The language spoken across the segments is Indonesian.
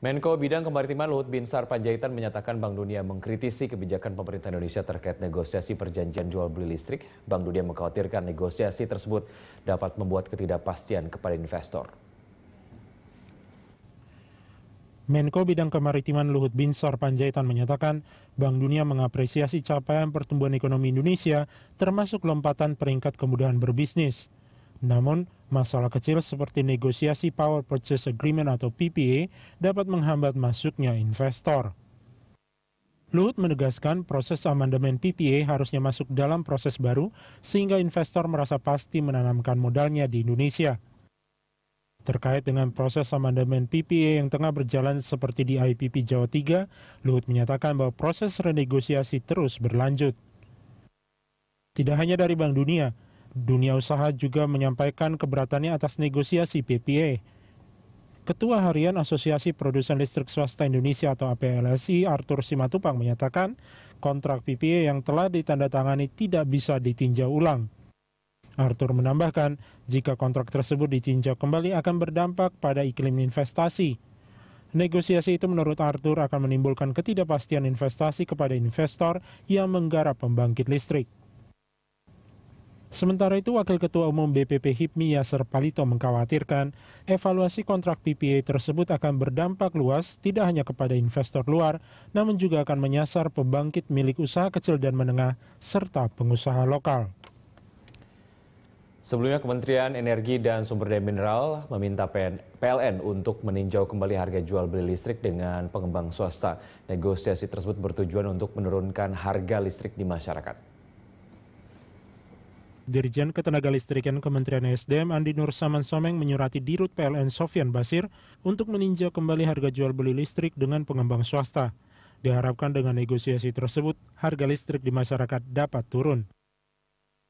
Menko Bidang Kemaritiman Luhut Binsar Panjaitan menyatakan Bank Dunia mengkritisi kebijakan pemerintah Indonesia terkait negosiasi perjanjian jual beli listrik. Bank Dunia mengkhawatirkan negosiasi tersebut dapat membuat ketidakpastian kepada investor. Menko Bidang Kemaritiman Luhut Binsar Panjaitan menyatakan, Bank Dunia mengapresiasi capaian pertumbuhan ekonomi Indonesia, termasuk lompatan peringkat kemudahan berbisnis. Namun, Masalah kecil seperti negosiasi Power Purchase Agreement atau PPA dapat menghambat masuknya investor. Luhut menegaskan proses amandemen PPA harusnya masuk dalam proses baru sehingga investor merasa pasti menanamkan modalnya di Indonesia. Terkait dengan proses amandemen PPA yang tengah berjalan seperti di IPP Jawa 3, Luhut menyatakan bahwa proses renegosiasi terus berlanjut. Tidak hanya dari Bank Dunia, Dunia usaha juga menyampaikan keberatannya atas negosiasi PPA. Ketua Harian Asosiasi Produsen Listrik Swasta Indonesia atau APLSI Arthur Simatupang menyatakan kontrak PPA yang telah ditandatangani tidak bisa ditinjau ulang. Arthur menambahkan, jika kontrak tersebut ditinjau kembali akan berdampak pada iklim investasi. Negosiasi itu menurut Arthur akan menimbulkan ketidakpastian investasi kepada investor yang menggarap pembangkit listrik. Sementara itu, Wakil Ketua Umum BPP HIPMI Yasser Palito mengkhawatirkan evaluasi kontrak PPA tersebut akan berdampak luas tidak hanya kepada investor luar, namun juga akan menyasar pembangkit milik usaha kecil dan menengah serta pengusaha lokal. Sebelumnya Kementerian Energi dan Sumber Daya Mineral meminta PLN untuk meninjau kembali harga jual beli listrik dengan pengembang swasta. Negosiasi tersebut bertujuan untuk menurunkan harga listrik di masyarakat. Dirjen Ketenagalistrikan Kementerian SDM Andi Nur Saman Someng menyurati Dirut PLN Sofian Basir untuk meninjau kembali harga jual beli listrik dengan pengembang swasta. Diharapkan dengan negosiasi tersebut, harga listrik di masyarakat dapat turun.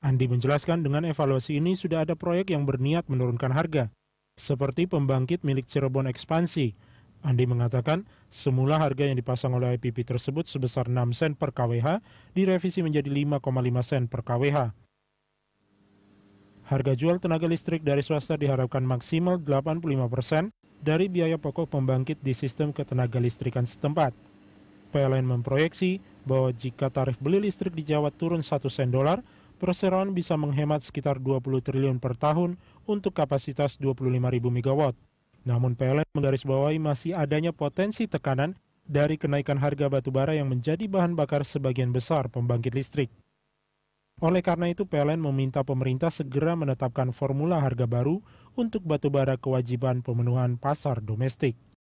Andi menjelaskan dengan evaluasi ini sudah ada proyek yang berniat menurunkan harga, seperti pembangkit milik Cirebon Ekspansi. Andi mengatakan, semula harga yang dipasang oleh IPP tersebut sebesar 6 sen per kWh direvisi menjadi 5,5 sen per kWh. Harga jual tenaga listrik dari swasta diharapkan maksimal 85% persen dari biaya pokok pembangkit di sistem ketenaga listrikan setempat. PLN memproyeksi bahwa jika tarif beli listrik di Jawa turun 1 sen dolar, perseroan bisa menghemat sekitar 20 triliun per tahun untuk kapasitas 25.000 MW. Namun PLN menggarisbawahi masih adanya potensi tekanan dari kenaikan harga batubara yang menjadi bahan bakar sebagian besar pembangkit listrik. Oleh karena itu, PLN meminta pemerintah segera menetapkan formula harga baru untuk batubara kewajiban pemenuhan pasar domestik.